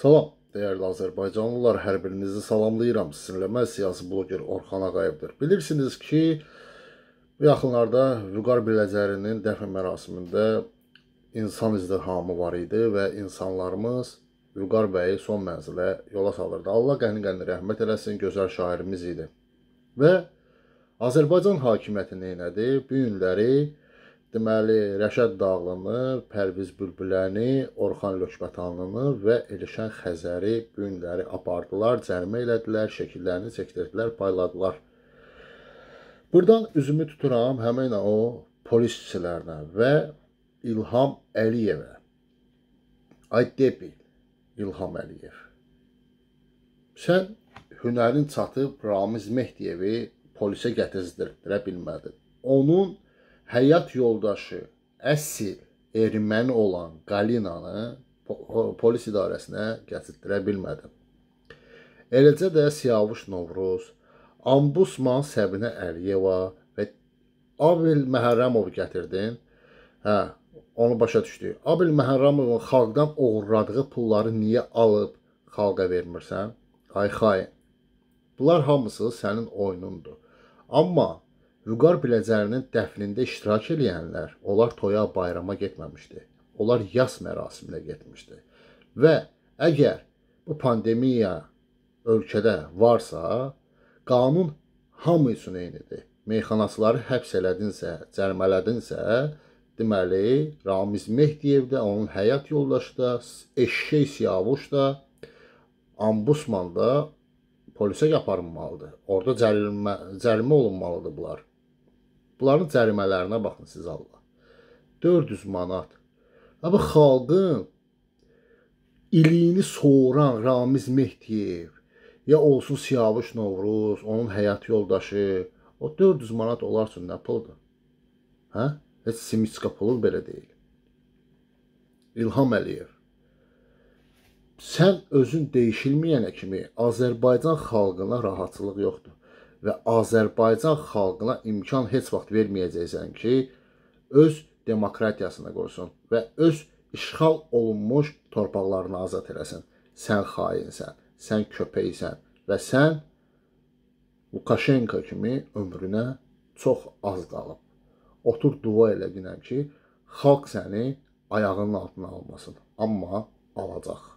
Salam, dəyərli Azərbaycanlılar, hər birinizi salamlayıram. Sizinlə mən siyasi bloger Orxan Ağayevdir. Bilirsiniz ki, yaxınlarda Vüqar Biləcərinin dəfn mərasimində insan izdihamı var idi və insanlarımız Vüqar bəyi son mənzilə yola salırdı. Allah qəni-qəni rəhmət eləsin, gözəl şairimiz idi. Və Azərbaycan hakimiyyəti neynədi? Bu günləri deməli Rəşad Dağlını, Pərviz Bülbüləni, Orxan Lökbətanlını və Elşən Xəzəri bu günləri apardılar, cərimə elədilər, şəkillərini çəkdirdilər, payladılar. Burdan üzümü tuturam həmin o polisçilərinə və İlham Əliyevə. Ay debil İlham Əliyev. Sən hünərin çatıb Ramiz Mehdiyevi polisə gətizdirə bilmədin. Onun həyat yoldaşı əsl erməni olan Qalinanı polis idarəsinə gətirdirə bilmədi. Eləcə də Siyavuş Novruz, Ambusman Səbinə Əliyeva və Abil Məhərrəmov gətirdin. Hə, onu başa düşdük. Abil Məhərrəmovun xalqdan oğurladığı pulları niyə alıb xalqa vermirsən? Ay xain. Bunlar hamısı sənin oyunundur. Amma Vüqar Biləcərinin dəfnində iştirak edənlər, onlar toya, bayrama getməmişdi. Onlar yas mərasiminə getmişdi. Və əgər bu pandemiya ölkədə varsa, qanun hamı üçün eynidir. Meyxanaçıları həbs elədinsə, cərmələdinsə, deməli Ramiz Mehdiyev də, onun həyat yoldaşı da, eşşək Siyavuş da ambusmanda polisə aparılmalıdır. Orda cərimə cərimə olunmalıdır bunlar. Bunların cərimələrinə baxın siz Allah. 400 manat. Və bu xalqın iliyini soğuran Ramiz Mehdiyev, ya olsun Siyavuş Novruz, onun həyat yoldaşı, o 400 manat onlar üçün nə puldur? Hə? Heç simiçka pulu belə deyil. İlham Əliyev. Sən özün dəyişilməyənə kimi Azərbaycan xalqına rahatçılıq yoxdur və Azərbaycan xalqına imkan heç vaxt verməyəcəksən ki, öz demokratiyasını qorusun və öz işğal olunmuş torpaqlarını azad eləsin. Sən xainsən, sən köpəksən və sən Lukashenko kimi ömrünə çox az qalıb. Otur dua elə günəm ki, xalq səni ayağının altına almasın, amma alacaq.